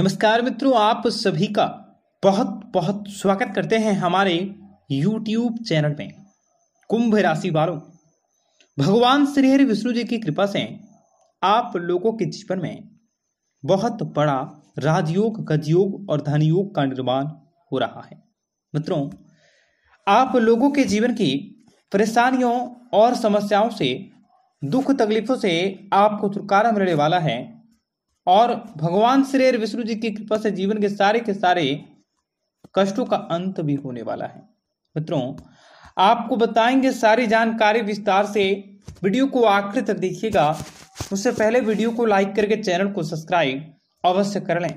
नमस्कार मित्रों आप सभी का बहुत बहुत स्वागत करते हैं हमारे YouTube चैनल में कुंभ राशि वालों भगवान श्री हरि विष्णु जी की कृपा से आप लोगों के जीवन में बहुत बड़ा राजयोग गजयोग और धन योग का निर्माण हो रहा है मित्रों आप लोगों के जीवन की परेशानियों और समस्याओं से दुख तकलीफों से आपको छुटकारा मिलने वाला है और भगवान श्रेय विष्णु जी की कृपा से जीवन के सारे के सारे कष्टों का अंत भी होने वाला है मित्रों आपको बताएंगे सारी जानकारी विस्तार से वीडियो को आखिर तक देखिएगा उससे पहले वीडियो को लाइक करके चैनल को सब्सक्राइब अवश्य कर लें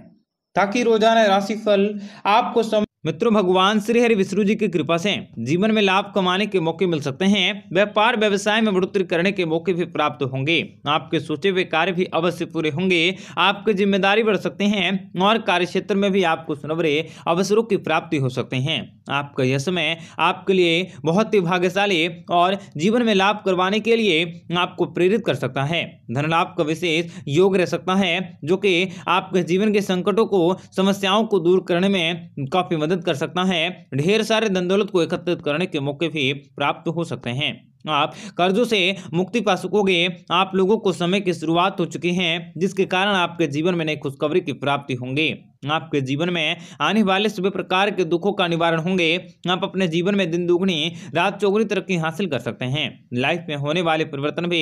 ताकि रोजाना राशिफल आपको सम मित्रों भगवान श्री हरि विष्णु जी की कृपा से जीवन में लाभ कमाने के मौके मिल सकते हैं व्यापार व्यवसाय में बढ़ोतरी करने के मौके भी प्राप्त होंगे आपके सोचे हुए कार्य भी अवश्य पूरे होंगे आपकी जिम्मेदारी बढ़ सकते हैं और कार्य क्षेत्र में भी आपको सुनवरे अवसरों की प्राप्ति हो सकते हैं आपका यह समय आपके लिए बहुत ही भाग्यशाली और जीवन में लाभ करवाने के लिए आपको प्रेरित कर सकता है धन लाभ का विशेष योग रह सकता है जो कि आपके जीवन के संकटों को समस्याओं को दूर करने में काफी मदद मदद कर सकता है ढेर सारे धन दौलत को एकत्रित करने के मौके भी प्राप्त हो सकते हैं आप कर्जों से मुक्ति पा सकोगे आप लोगों को समय की शुरुआत हो चुकी है जिसके कारण आपके जीवन में नई खुशखबरी की प्राप्ति होंगी आपके जीवन में आने वाले सभी प्रकार के दुखों का निवारण होंगे आप अपने जीवन में दिन दुगनी रात चौगुनी तरक्की हासिल कर सकते हैं लाइफ में होने वाले परिवर्तन भी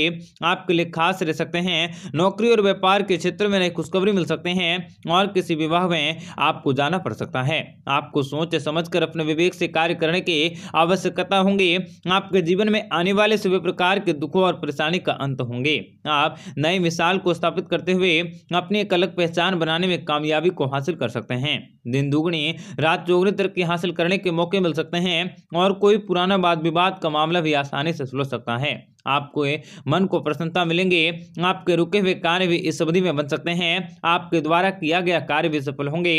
आपके लिए खास रह सकते हैं नौकरी और व्यापार के क्षेत्र में नई खुशखबरी मिल सकते हैं और किसी विवाह में आपको जाना पड़ सकता है आपको सोच समझ कर अपने विवेक से कार्य करने की आवश्यकता होंगे आपके जीवन में आने वाले सभी प्रकार के दुखों और परेशानी का अंत होंगे आप नए मिसाल को स्थापित करते हुए अपनी एक अलग पहचान बनाने में कामयाबी को हासिल हासिल कर सकते हैं दिन दुगनी रात चौगनी तरक्की हासिल करने के मौके मिल सकते हैं और कोई पुराना वाद विवाद का मामला भी आसानी से सुलझ सकता है आपको मन को प्रसन्नता मिलेंगे आपके रुके हुए कार्य भी इस अवधि में बन सकते हैं आपके द्वारा किया गया कार्य भी सफल होंगे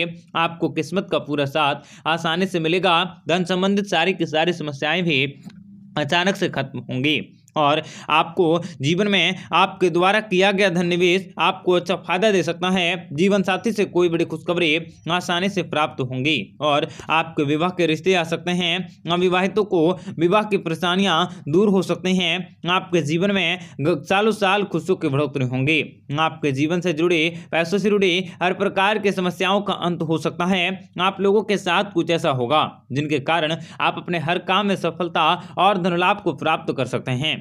आपको किस्मत का पूरा साथ आसानी से मिलेगा धन संबंधित सारी की सारी समस्याएं भी अचानक से खत्म होंगी और आपको जीवन में आपके द्वारा किया गया धन निवेश आपको अच्छा फायदा दे सकता है जीवन साथी से कोई बड़ी खुशखबरी आसानी से प्राप्त होंगी और आपके विवाह के रिश्ते आ सकते हैं अविवाहितों को विवाह की परेशानियां दूर हो सकते हैं आपके जीवन में सालों साल खुशियों की बढ़ोतरी होंगी आपके जीवन से जुड़े पैसों से जुड़े हर प्रकार के समस्याओं का अंत हो सकता है आप लोगों के साथ कुछ ऐसा होगा जिनके कारण आप अपने हर काम में सफलता और धनलाभ को प्राप्त कर सकते हैं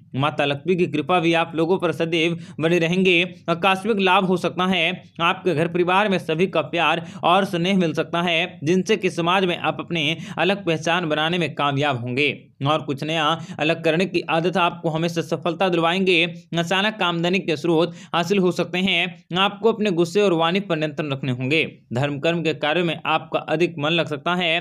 माता लक्ष्मी की कृपा भी आप लोगों पर सदैव बने रहेंगे आकस्मिक लाभ हो सकता है आपके घर परिवार में सभी का प्यार और स्नेह मिल सकता है जिनसे कि समाज में आप अपने अलग पहचान बनाने में कामयाब होंगे और कुछ नया अलग करने की आदत आपको हमेशा सफलता दिलवाएंगे अचानक आमदनी के स्रोत हासिल हो सकते हैं आपको अपने गुस्से और वाणी पर नियंत्रण रखने होंगे धर्म कर्म के कार्यों में आपका अधिक मन लग सकता है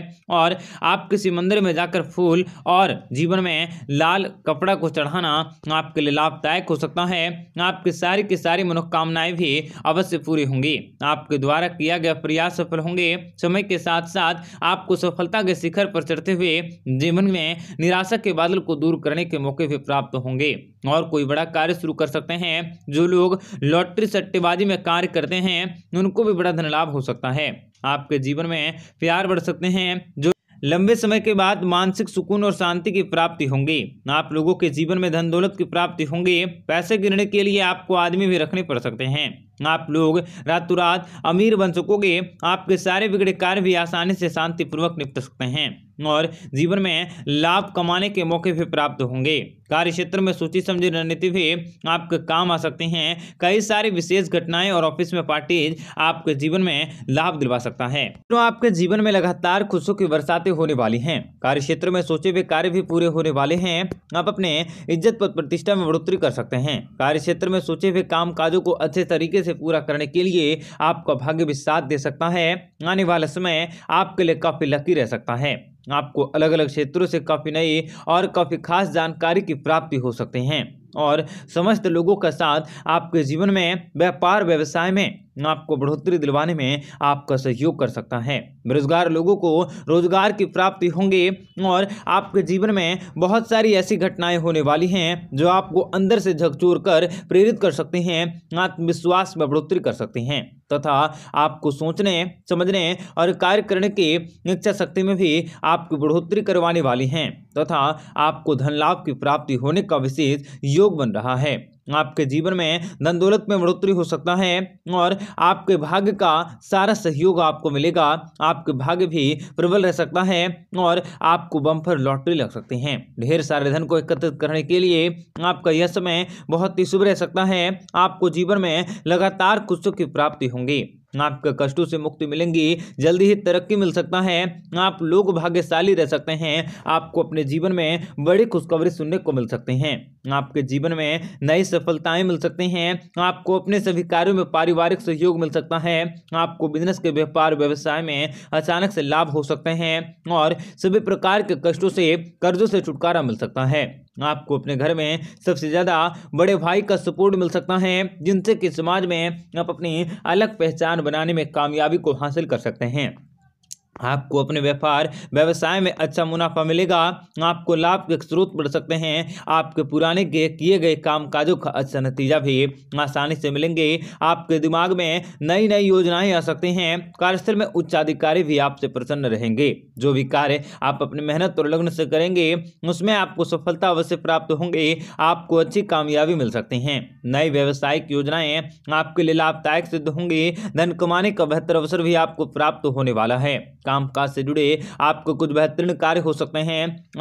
और आप किसी मंदिर में जाकर फूल और जीवन में लाल कपड़ा को चढ़ाना करना आपके लिए लाभदायक हो सकता है आपकी सारी की सारी मनोकामनाएं भी अवश्य पूरी होंगी आपके द्वारा किया गया प्रयास सफल होंगे समय के साथ साथ आपको सफलता के शिखर पर चढ़ते हुए जीवन में निराशा के बादल को दूर करने के मौके भी प्राप्त होंगे और कोई बड़ा कार्य शुरू कर सकते हैं जो लोग लॉटरी सट्टेबाजी में कार्य करते हैं उनको भी बड़ा धन लाभ हो सकता है आपके जीवन में प्यार बढ़ सकते हैं जो लंबे समय के बाद मानसिक सुकून और शांति की प्राप्ति होंगी आप लोगों के जीवन में धन दौलत की प्राप्ति होंगी पैसे गिरने के लिए आपको आदमी भी रखने पड़ सकते हैं आप लोग रातों रात अमीर बन सकोगे आपके सारे बिगड़े कार्य भी आसानी से शांतिपूर्वक निपट सकते हैं और जीवन में लाभ कमाने के मौके भी प्राप्त होंगे कार्य क्षेत्र में सोची समझी रणनीति भी आपके काम आ सकते हैं कई सारी विशेष घटनाएं और ऑफिस में पार्टीज आपके जीवन में लाभ दिलवा सकता है तो आपके जीवन में लगातार खुशियों की बरसातें होने वाली हैं कार्य क्षेत्र में सोचे हुए कार्य भी पूरे होने वाले हैं आप अपने इज्जत पद प्रतिष्ठा में बढ़ोतरी कर सकते हैं कार्य क्षेत्र में सोचे हुए काम काजों को अच्छे तरीके इसे पूरा करने के लिए आपका भाग्य भी साथ दे सकता है आने वाला समय आपके लिए काफ़ी लकी रह सकता है आपको अलग अलग क्षेत्रों से काफ़ी नई और काफ़ी खास जानकारी की प्राप्ति हो सकते हैं और समस्त लोगों का साथ आपके जीवन में व्यापार व्यवसाय में आपको बढ़ोतरी दिलवाने में आपका सहयोग कर सकता है बेरोजगार लोगों को रोजगार की प्राप्ति होंगे और आपके जीवन में बहुत सारी ऐसी घटनाएं होने वाली हैं जो आपको अंदर से झकझोर कर प्रेरित कर सकते हैं आत्मविश्वास में बढ़ोतरी कर सकते हैं तथा आपको सोचने समझने और कार्य करने की इच्छा शक्ति में भी आपकी बढ़ोतरी करवाने वाली हैं तथा आपको धन लाभ की प्राप्ति होने का विशेष योग बन रहा है आपके जीवन में धन दौलत में बढ़ोतरी हो सकता है और आपके भाग्य का सारा सहयोग आपको मिलेगा आपके भाग्य भी प्रबल रह सकता है और आपको बम्फर लॉटरी लग सकती है ढेर सारे धन को एकत्रित करने के लिए आपका यह समय बहुत ही शुभ रह सकता है आपको जीवन में लगातार कुछ की प्राप्ति होंगी आपके कष्टों से मुक्ति मिलेंगी जल्दी ही तरक्की मिल सकता है आप लोग भाग्यशाली रह सकते हैं आपको अपने जीवन में बड़ी खुशखबरी सुनने को मिल सकते हैं आपके जीवन में नई सफलताएं मिल सकती हैं आपको अपने सभी कार्यों में पारिवारिक सहयोग मिल सकता है आपको बिजनेस के व्यापार व्यवसाय में अचानक से लाभ हो सकते हैं और सभी प्रकार के कष्टों से कर्जों से छुटकारा मिल सकता है आपको अपने घर में सबसे ज़्यादा बड़े भाई का सपोर्ट मिल सकता है जिनसे कि समाज में आप अपनी अलग पहचान बनाने में कामयाबी को हासिल कर सकते हैं आपको अपने व्यापार व्यवसाय में अच्छा मुनाफा मिलेगा आपको लाभ के स्रोत बढ़ सकते हैं आपके पुराने के किए गए काम काजों का अच्छा नतीजा भी आसानी से मिलेंगे आपके दिमाग में नई नई योजनाएं आ सकती हैं कार्यस्थल में उच्चाधिकारी भी आपसे प्रसन्न रहेंगे जो भी कार्य आप अपनी मेहनत और लग्न से करेंगे उसमें आपको सफलता अवश्य प्राप्त होंगे आपको अच्छी कामयाबी मिल सकती है नई व्यवसायिक योजनाएं आपके लिए लाभदायक सिद्ध होंगी धन कमाने का बेहतर अवसर भी आपको प्राप्त होने वाला है काम काज से जुड़े आपको कुछ बेहतरीन कार्य हो सकते हैं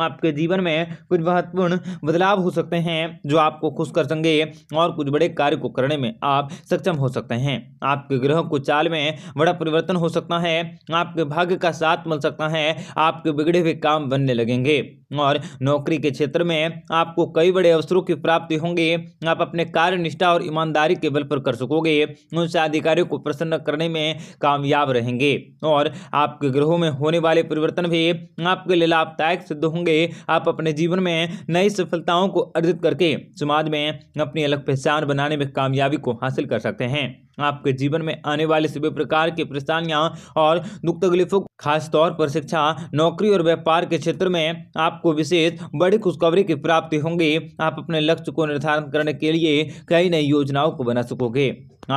आपके जीवन में कुछ महत्वपूर्ण बदलाव हो सकते हैं जो आपको खुश कर सकेंगे और कुछ बड़े कार्य को करने में आप सक्षम हो सकते हैं आपके ग्रहों को चाल में बड़ा परिवर्तन हो सकता है आपके भाग्य का साथ मिल सकता है आपके बिगड़े हुए काम बनने लगेंगे और नौकरी के क्षेत्र में आपको कई बड़े अवसरों की प्राप्ति होंगे आप अपने कार्य निष्ठा और ईमानदारी के बल पर कर सकोगे उनसे अधिकारियों को प्रसन्न करने में कामयाब रहेंगे और आपके ग्रहों में होने वाले परिवर्तन भी आपके लिए लाभदायक सिद्ध होंगे आप अपने जीवन में नई सफलताओं को अर्जित करके समाज में अपनी अलग पहचान बनाने में कामयाबी को हासिल कर सकते हैं आपके जीवन में आने वाले सभी प्रकार की परेशानियाँ और दुख तकलीफों खासतौर पर शिक्षा नौकरी और व्यापार के क्षेत्र में आपको विशेष बड़ी खुशखबरी की प्राप्ति होंगी आप अपने लक्ष्य को निर्धारण करने के लिए कई नई योजनाओं को बना सकोगे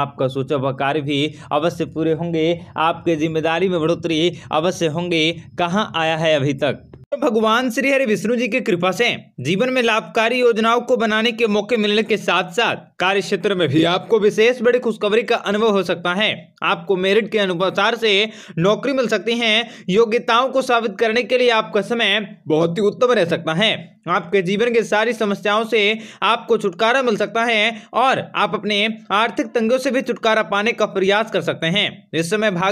आपका सोचा हुआ कार्य भी अवश्य पूरे होंगे आपके जिम्मेदारी में बढ़ोतरी अवश्य होंगे कहाँ आया है अभी तक भगवान श्री हरि विष्णु जी की कृपा से जीवन में लाभकारी योजनाओं को बनाने के मौके मिलने के साथ साथ कार्य क्षेत्र में भी आपको विशेष बड़ी खुशखबरी का अनुभव हो सकता है आपको मेरिट के अनुसार से नौकरी मिल सकती है योग्यताओं को साबित करने के लिए आपका समय बहुत ही उत्तम रह सकता है आपके जीवन के सारी समस्याओं से आपको छुटकारा मिल सकता है और आप अपने आर्थिक तंगों से भी छुटकारा पाने का प्रयास कर सकते हैं इस समय भाग्य